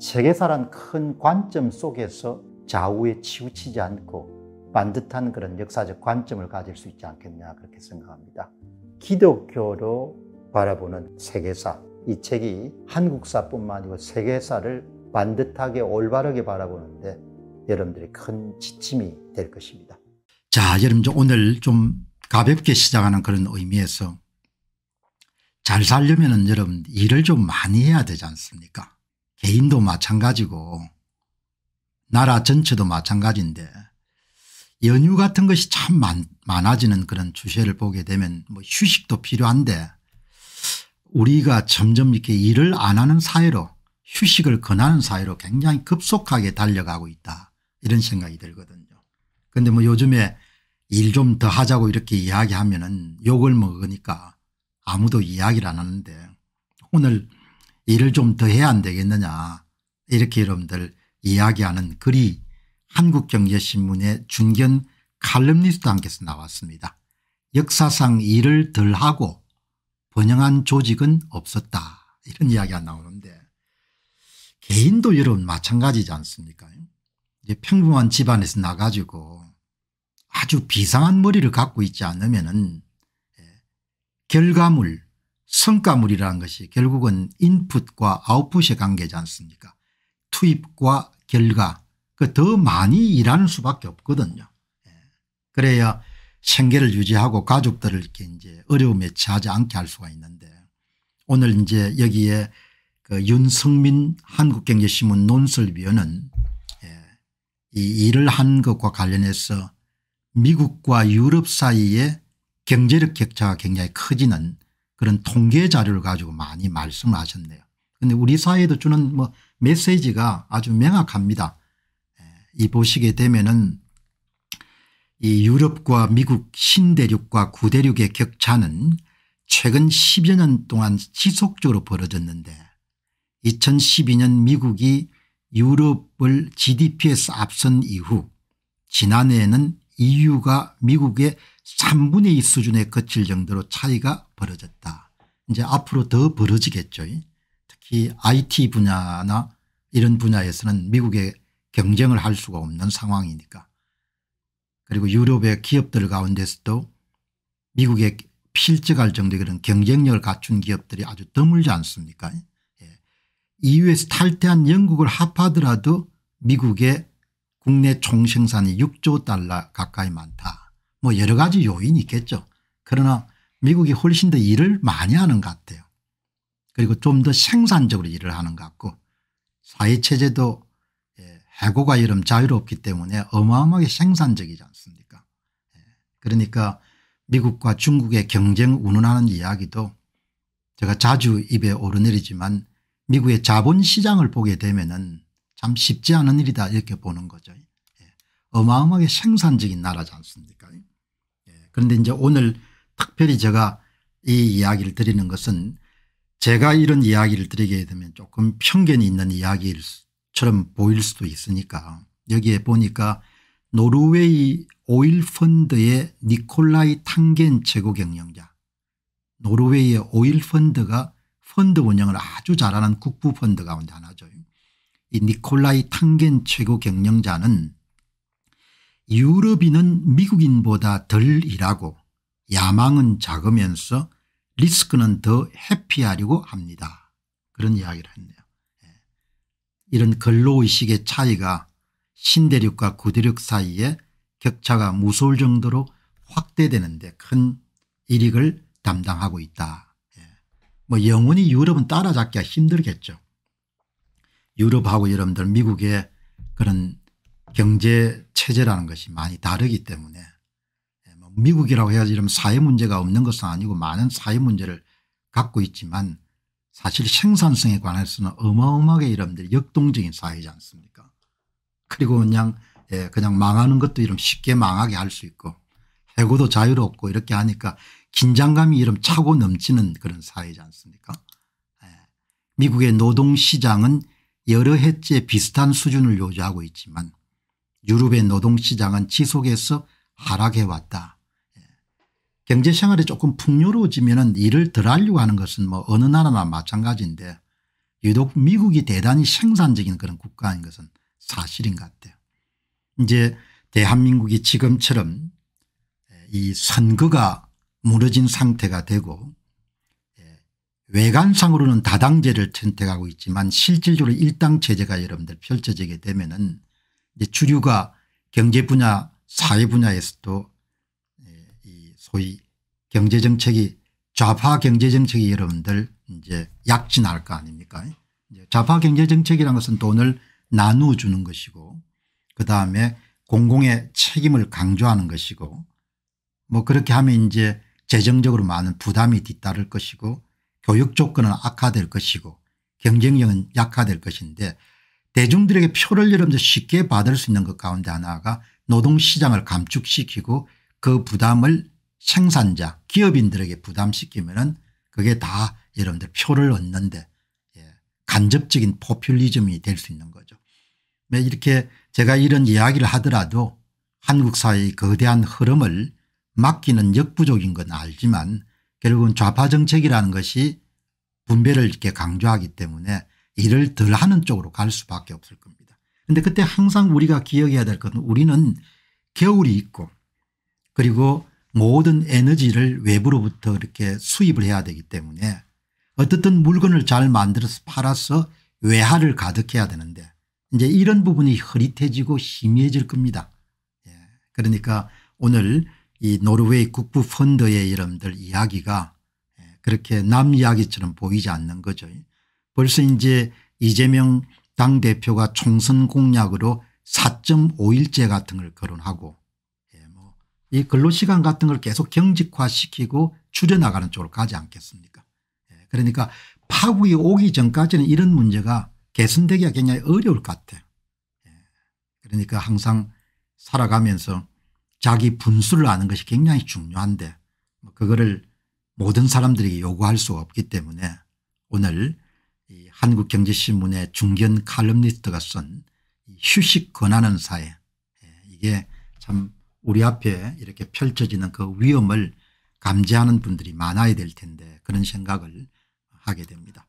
세계사란 큰 관점 속에서 좌우에 치우치지 않고 반듯한 그런 역사적 관점을 가질 수 있지 않겠냐 그렇게 생각합니다. 기독교로 바라보는 세계사 이 책이 한국사뿐만 아니고 세계사를 반듯하게 올바르게 바라보는데 여러분들이 큰 지침이 될 것입니다. 자 여러분 오늘 좀 가볍게 시작하는 그런 의미에서 잘 살려면 여러분 일을 좀 많이 해야 되지 않습니까 개인도 마찬가지고 나라 전체도 마찬가지인데 연휴 같은 것이 참 많, 많아지는 그런 추세를 보게 되면 뭐 휴식도 필요한데 우리가 점점 이렇게 일을 안 하는 사회로 휴식을 권하는 사회로 굉장히 급속하게 달려가고 있다 이런 생각이 들거든요. 그런데 뭐 요즘에 일 좀 더 하자고 이렇게 이야기하면 은 욕을 먹으니까 아무도 이야기를 안 하는데 오늘 일을 좀 더 해야 안 되겠느냐 이렇게 여러분들 이야기하는 글이 한국경제신문의 중견 칼럼니스트 한께서 나왔습니다. 역사상 일을 덜 하고 번영한 조직은 없었다 이런 이야기가 나오는데 개인도 여러분 마찬가지지 않습니까 이제 평범한 집안에서 나가지고 아주 비상한 머리를 갖고 있지 않으면 예, 결과물 성과물이라는 것이 결국은 인풋과 아웃풋의 관계지 않습니까 투입과 결과 그 더 많이 일하는 수밖에 없거든요. 예. 그래야 생계를 유지하고 가족들을 이렇게 이제 어려움에 처하지 않게 할 수가 있는데 오늘 이제 여기에 그 윤성민 한국경제신문 논설위원은 예, 이 일을 한 것과 관련해서 미국과 유럽 사이의 경제력 격차가 굉장히 커지는 그런 통계 자료를 가지고 많이 말씀을 하셨네요. 근데 우리 사회도 주는 뭐 메시지가 아주 명확합니다. 예, 이 보시게 되면은 이 유럽과 미국 신대륙과 구대륙의 격차는 최근 10여 년 동안 지속적으로 벌어졌는데 2012년 미국이 유럽을 gdp에서 앞선 이후 지난해에는 EU가 미국의 3분의 2 수준에 거칠 정도로 차이가 벌어졌다. 이제 앞으로 더 벌어지겠죠. 특히 IT 분야나 이런 분야에서는 미국의 경쟁을 할 수가 없는 상황이니까. 그리고 유럽의 기업들 가운데서도 미국의 필적할 정도의 그런 경쟁력을 갖춘 기업들이 아주 드물지 않습니까 예. EU에서 탈퇴한 영국을 합하더라도 미국의 국내 총생산이 6조 달러 가까이 많다. 뭐 여러 가지 요인이 있겠죠. 그러나 미국이 훨씬 더 일을 많이 하는 것 같아요. 그리고 좀 더 생산적으로 일을 하는 것 같고 사회체제도 예, 해고가 이름 자유롭기 때문에 어마어마하게 생산적이지 않습니까 예, 그러니까 미국과 중국의 경쟁 운운하는 이야기도 제가 자주 입에 오르내리지만 미국의 자본시장을 보게 되면 참 쉽지 않은 일이다 이렇게 보는 거죠. 예, 어마어마하게 생산적인 나라지 않습니까 그런데 이제 오늘 특별히 제가 이 이야기를 드리는 것은 제가 이런 이야기를 드리게 되면 조금 편견이 있는 이야기처럼 보일 수도 있으니까 여기에 보니까 노르웨이 오일 펀드의 니콜라이 탕겐 최고 경영자 노르웨이의 오일 펀드가 펀드 운영을 아주 잘하는 국부 펀드 가운데 하나죠. 이 니콜라이 탕겐 최고 경영자는 유럽인은 미국인보다 덜 일하고 야망은 작으면서 리스크는 더해피하려고 합니다. 그런 이야기를 했네요. 예. 이런 근로의식의 차이가 신대륙과 구대륙 사이에 격차가 무서울 정도로 확대되는데 큰 일익을 담당하고 있다. 예. 뭐 영원히 유럽은 따라잡기가 힘들겠죠. 유럽하고 여러분들 미국의 그런 경제 체제라는 것이 많이 다르기 때문에 미국이라고 해야지 이런 사회 문제가 없는 것은 아니고 많은 사회 문제를 갖고 있지만 사실 생산성에 관해서는 어마어마하게 이런들 역동적인 사회지 않습니까 그리고 그냥 예, 그냥 망하는 것도 이런 쉽게 망하게 할 수 있고 해고도 자유롭고 이렇게 하니까 긴장감이 이런 차고 넘치는 그런 사회지 않습니까 예. 미국의 노동시장은 여러 해째 비슷한 수준을 요구하고 있지만 유럽의 노동시장은 지속해서 하락해왔다. 경제생활이 조금 풍요로워지면 일을 덜 하려고 하는 것은 뭐 어느 나라나 마찬가지인데 유독 미국이 대단히 생산적인 그런 국가인 것은 사실인 것 같아요. 이제 대한민국이 지금처럼 이 선거가 무너진 상태가 되고 예, 외관상으로는 다당제를 선택하고 있지만 실질적으로 일당체제가 여러분들 펼쳐지게 되면 은 주류가 경제 분야 사회 분야에서도 소위 경제정책이 좌파 경제정책이 여러분들 이제 약진할 거 아닙니까 좌파 경제정책이라 것은 돈을 나누어주는 것이고 그다음에 공공의 책임을 강조하는 것이고 뭐 그렇게 하면 이제 재정적으로 많은 부담이 뒤따를 것이고 교육 조건은 악화될 것이고 경쟁력은 약화될 것인데 대중들에게 표를 여러분들 쉽게 받을 수 있는 것 가운데 하나가 노동시장을 감축시키고 그 부담을 생산자 기업인들에게 부담시키면 그게 다 여러분들 표를 얻는데 예, 간접적인 포퓰리즘이 될 수 있는 거죠. 이렇게 제가 이런 이야기를 하더라도 한국 사회의 거대한 흐름을 맡기는 역부족인 건 알지만 결국은 좌파 정책이라는 것이 분배를 이렇게 강조하기 때문에 일을 덜 하는 쪽으로 갈 수밖에 없을 겁니다. 그런데 그때 항상 우리가 기억해야 될 것은 우리는 겨울이 있고 그리고 모든 에너지를 외부로부터 이렇게 수입을 해야 되기 때문에 어떻든 물건을 잘 만들어서 팔아서 외화를 가득해야 되는데 이제 이런 부분이 흐릿해지고 심해질 겁니다. 예. 그러니까 오늘 이 노르웨이 국부 펀드의 이름들 이야기가 예, 그렇게 남 이야기처럼 보이지 않는 거죠. 벌써 이제 이재명 당대표가 총선 공약으로 4.5일제 같은 걸 거론하고 이 근로시간 같은 걸 계속 경직화시키고 줄여나가는 쪽으로 가지 않겠습니까 예, 그러니까 파국이 오기 전까지는 이런 문제가 개선되기가 굉장히 어려울 것 같아요. 예, 그러니까 항상 살아가면서 자기 분수를 아는 것이 굉장히 중요한데 뭐 그거를 모든 사람들이 요구할 수 없기 때문에 오늘 한국경제신문의 중견 칼럼니스트가 쓴 휴식 권하는 사회 예, 이게 참 우리 앞에 이렇게 펼쳐지는 그 위험을 감지하는 분들이 많아야 될 텐데 그런 생각을 하게 됩니다.